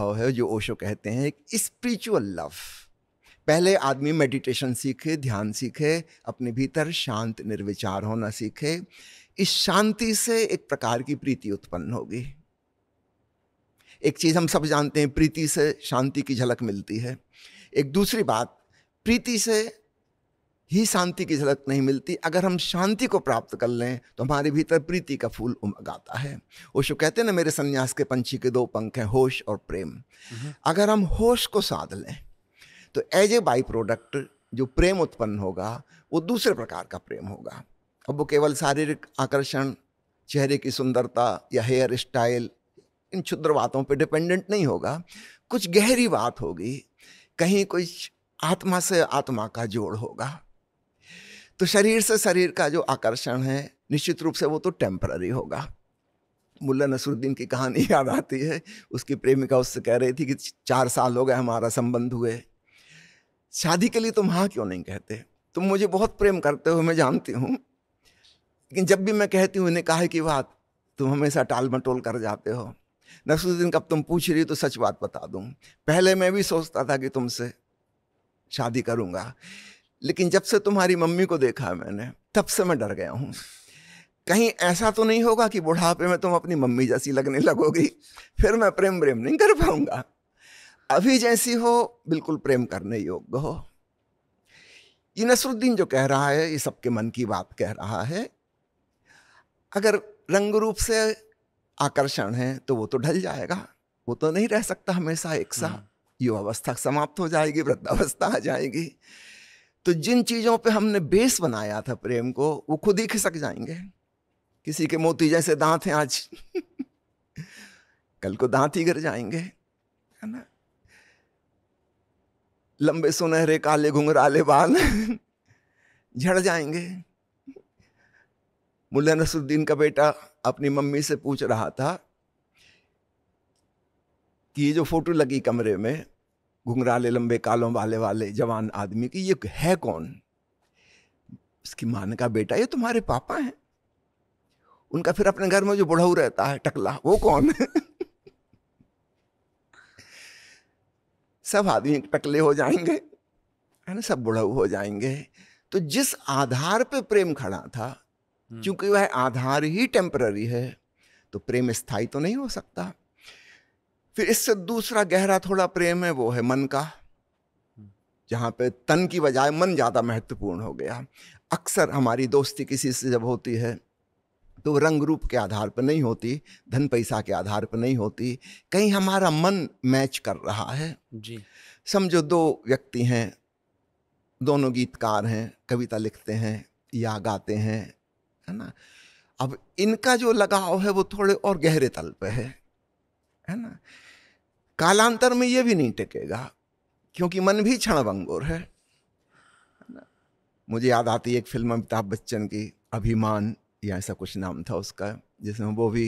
भाव है जो ओशो कहते हैं एक स्पिरिचुअल लव पहले आदमी मेडिटेशन सीखे ध्यान सीखे अपने भीतर शांत निर्विचार होना सीखे इस शांति से एक प्रकार की प्रीति उत्पन्न होगी एक चीज़ हम सब जानते हैं प्रीति से शांति की झलक मिलती है एक दूसरी बात प्रीति से ही शांति की झलक नहीं मिलती अगर हम शांति को प्राप्त कर लें तो हमारे भीतर प्रीति का फूल उमगाता है ओशो कहते हैं ना मेरे संन्यास के पंछी के दो पंख हैं होश और प्रेम हम्म। अगर हम होश को साध लें तो एज ए बाई प्रोडक्ट जो प्रेम उत्पन्न होगा वो दूसरे प्रकार का प्रेम होगा अब वो केवल शारीरिक आकर्षण चेहरे की सुंदरता या हेयर स्टाइल इन क्षुद्र बातों पर डिपेंडेंट नहीं होगा कुछ गहरी बात होगी कहीं कुछ आत्मा से आत्मा का जोड़ होगा तो शरीर से शरीर का जो आकर्षण है निश्चित रूप से वो तो टेम्पररी होगा मुल्ला नसरुद्दीन की कहानी याद आती है उसकी प्रेमिका उससे कह रही थी कि चार साल हो गए हमारा संबंध हुए शादी के लिए तुम हाँ क्यों नहीं कहते तुम मुझे बहुत प्रेम करते हो मैं जानती हूँ लेकिन जब भी मैं कहती हूँ इन्हें कहा की बात तुम हमेशा टाल मटोल कर जाते हो नसरुद्दीन कब तुम पूछ रही हो तो सच बात बता दूँ पहले मैं भी सोचता था कि तुमसे शादी करूँगा लेकिन जब से तुम्हारी मम्मी को देखा है मैंने तब से मैं डर गया हूँ कहीं ऐसा तो नहीं होगा कि बुढ़ापे में तुम अपनी मम्मी जैसी लगने लगोगी फिर मैं प्रेम प्रेम नहीं कर पाऊंगा अभी जैसी हो बिल्कुल प्रेम करने योग्य हो ये नसरुद्दीन जो कह रहा है ये सबके मन की बात कह रहा है अगर रंग रूप से आकर्षण है तो वो तो ढल जाएगा वो तो नहीं रह सकता हमेशा एक सा हम्म। युवावस्था समाप्त हो जाएगी वृद्धावस्था आ जाएगी तो जिन चीज़ों पे हमने बेस बनाया था प्रेम को वो खुद ही खिसक जाएंगे किसी के मोती जैसे दांत हैं आज कल को दांत ही गिर जाएंगे है ना लंबे सुनहरे काले घुंघराले बाल झड़ जाएंगे मुल्ला नसरुद्दीन का बेटा अपनी मम्मी से पूछ रहा था कि ये जो फोटो लगी कमरे में घुंघराले लंबे कालों वाले वाले जवान आदमी की ये है कौन उसकी मान का बेटा ये तुम्हारे पापा हैं उनका फिर अपने घर में जो बुढ़ाऊ रहता है टकला वो कौन है सब आदमी टकले हो जाएंगे है ना सब बुढ़ाऊ हो जाएंगे तो जिस आधार पे प्रेम खड़ा था क्योंकि हम्म। वह आधार ही टेम्पररी है तो प्रेम स्थायी तो नहीं हो सकता फिर इससे दूसरा गहरा थोड़ा प्रेम है वो है मन का जहाँ पे तन की बजाय मन ज़्यादा महत्वपूर्ण हो गया अक्सर हमारी दोस्ती किसी से जब होती है तो रंग रूप के आधार पर नहीं होती धन पैसा के आधार पर नहीं होती कहीं हमारा मन मैच कर रहा है जी समझो दो व्यक्ति हैं दोनों गीतकार हैं कविता लिखते हैं या गाते हैं है ना अब इनका जो लगाव है वो थोड़े और गहरे तल पर है है ना कालांतर में यह भी नहीं टिकेगा क्योंकि मन भी क्षणभंगुर है मुझे याद आती है एक फिल्म अमिताभ बच्चन की अभिमान या ऐसा कुछ नाम था उसका जिसमें वो भी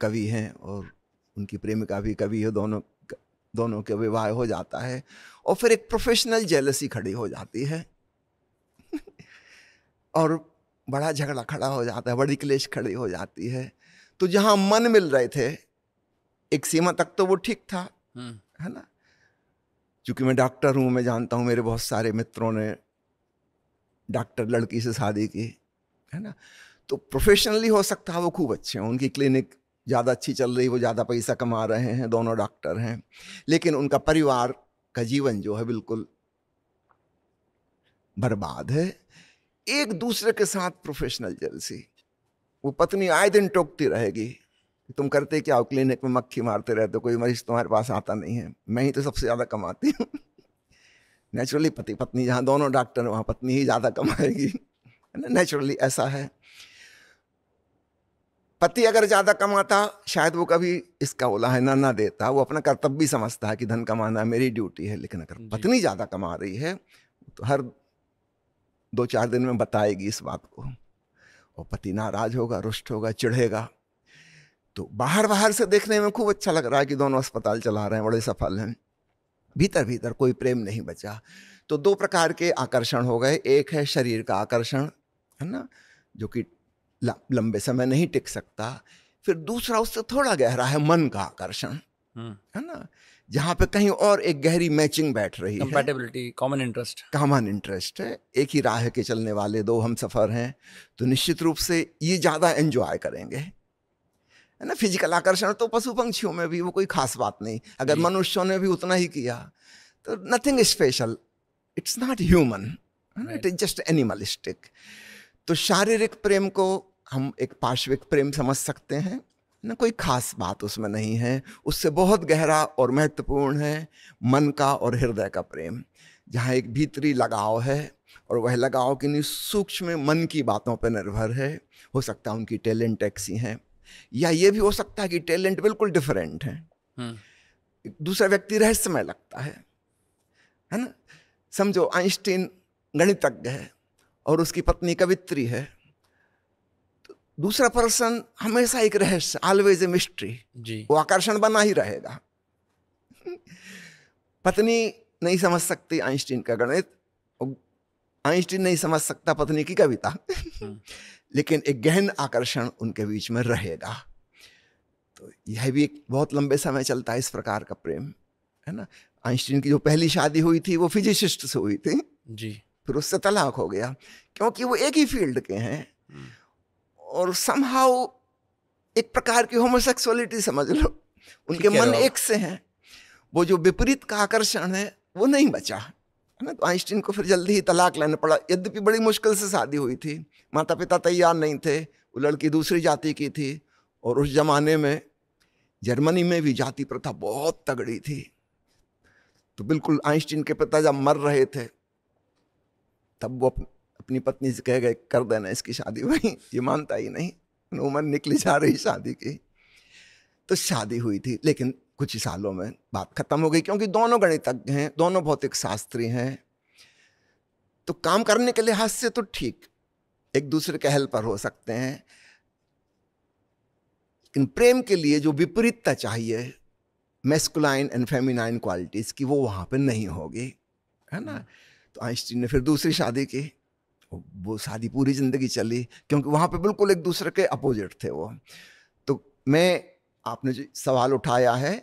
कवि हैं और उनकी प्रेमिका भी कवि है दोनों दोनों के विवाह हो जाता है और फिर एक प्रोफेशनल जेलसी खड़ी हो जाती है और बड़ा झगड़ा खड़ा हो जाता है बड़ी क्लेश खड़ी हो जाती है तो जहाँ मन मिल रहे थे एक सीमा तक तो वो ठीक था हम्म। है ना चूंकि मैं डॉक्टर हूँ मैं जानता हूँ मेरे बहुत सारे मित्रों ने डॉक्टर लड़की से शादी की है ना तो प्रोफेशनली हो सकता है वो खूब अच्छे हैं उनकी क्लिनिक ज़्यादा अच्छी चल रही वो ज़्यादा पैसा कमा रहे हैं दोनों डॉक्टर हैं लेकिन उनका परिवार का जीवन जो है बिल्कुल बर्बाद है एक दूसरे के साथ प्रोफेशनल जलसी वो पत्नी आए दिन टोकती रहेगी तुम करते क्या हो क्लिनिक में मक्खी मारते रहते हो कोई मरीज तुम्हारे पास आता नहीं है मैं ही तो सबसे ज़्यादा कमाती हूँ नेचुरली पति पत्नी जहाँ दोनों डॉक्टर हैं वहाँ पत्नी ही ज़्यादा कमाएगी है ना नेचुरली ऐसा है पति अगर ज़्यादा कमाता शायद वो कभी इसका उलाहना ना देता वो अपना कर्तव्य भी समझता है कि धन कमाना मेरी ड्यूटी है लेकिन अगर पत्नी ज़्यादा कमा रही है तो हर दो चार दिन में बताएगी इस बात को और पति नाराज होगा रुष्ट होगा चिढ़ेगा तो बाहर बाहर से देखने में खूब अच्छा लग रहा है कि दोनों अस्पताल चला रहे हैं बड़े सफल हैं भीतर भीतर कोई प्रेम नहीं बचा तो दो प्रकार के आकर्षण हो गए एक है शरीर का आकर्षण है ना जो कि लंबे समय नहीं टिक सकता फिर दूसरा उससे थोड़ा गहरा है मन का आकर्षण हम्म। है ना जहाँ पे कहीं और एक गहरी मैचिंग बैठ रही है कॉमन इंटरेस्ट कॉमन इंटरेस्ट है एक ही राह के चलने वाले दो हम सफ़र हैं तो निश्चित रूप से ये ज़्यादा एंजॉय करेंगे है ना फिजिकल आकर्षण तो पशु पंक्षियों में भी वो कोई खास बात नहीं अगर मनुष्यों ने भी उतना ही किया तो nothing special it's not human है ना इट इज जस्ट एनिमलिस्टिक तो शारीरिक प्रेम को हम एक पार्श्विक प्रेम समझ सकते हैं ना कोई खास बात उसमें नहीं है उससे बहुत गहरा और महत्वपूर्ण है मन का और हृदय का प्रेम जहाँ एक भीतरी लगाव है और वह लगाव किन्हीं सूक्ष्म मन की बातों पर निर्भर है हो सकता है उनकी टैलेंट ऐसी हैं या ये भी हो सकता है कि टैलेंट बिल्कुल डिफरेंट है हम्म। दूसरा व्यक्ति रहस्यमय लगता है है ना समझो आइंस्टीन गणितज्ञ है और उसकी पत्नी कवित्री है तो दूसरा पर्सन हमेशा एक रहस्य ऑलवेज ए मिस्ट्री जी वो आकर्षण बना ही रहेगा पत्नी नहीं समझ सकती आइंस्टीन का गणित आइंस्टीन नहीं समझ सकता पत्नी की कविता हम्म। लेकिन एक गहन आकर्षण उनके बीच में रहेगा तो यह भी एक बहुत लंबे समय चलता है इस प्रकार का प्रेम है ना आइंस्टीन की जो पहली शादी हुई थी वो फिजिसिस्ट से हुई थी जी फिर उससे तलाक हो गया क्योंकि वो एक ही फील्ड के हैं हम्म। और समहाउ एक प्रकार की होमोसेक्सुअलिटी समझ लो उनके मन एक से हैं वो जो विपरीत का आकर्षण है वो नहीं बचा है ना तो आइंस्टीन को फिर जल्दी ही तलाक लेना पड़ा यद्यपि बड़ी मुश्किल से शादी हुई थी माता पिता तैयार नहीं थे वो लड़की दूसरी जाति की थी और उस जमाने में जर्मनी में भी जाति प्रथा बहुत तगड़ी थी तो बिल्कुल आइंस्टीन के पिता जब मर रहे थे तब वो अपनी पत्नी से कह गए कर देना इसकी शादी वही ये मानता ही नहीं उम्र निकली जा रही शादी की तो शादी हुई थी लेकिन कुछ ही सालों में बात खत्म हो गई क्योंकि दोनों गणितज्ञ हैं दोनों भौतिक शास्त्री हैं तो काम करने के लिहाज से तो ठीक एक दूसरे के हेल्पर हो सकते हैं लेकिन प्रेम के लिए जो विपरीतता चाहिए मेस्कुलाइन एंड फेमिनाइन क्वालिटीज़ की वो वहां पर नहीं होगी है ना तो आइंस्टीन ने फिर दूसरी शादी की वो शादी पूरी ज़िंदगी चली क्योंकि वहाँ पे बिल्कुल एक दूसरे के अपोजिट थे वो तो मैं आपने जो सवाल उठाया है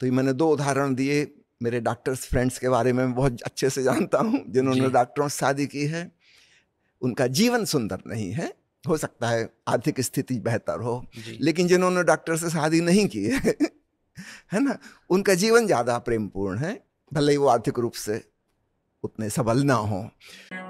तो मैंने दो उदाहरण दिए मेरे डॉक्टर्स फ्रेंड्स के बारे में बहुत अच्छे से जानता हूँ जिन्होंने डॉक्टरों से शादी की है उनका जीवन सुंदर नहीं है हो सकता है आर्थिक स्थिति बेहतर हो लेकिन जिन्होंने डॉक्टर से शादी नहीं की है है ना उनका जीवन ज़्यादा प्रेमपूर्ण है भले ही वो आर्थिक रूप से उतने सबल ना हों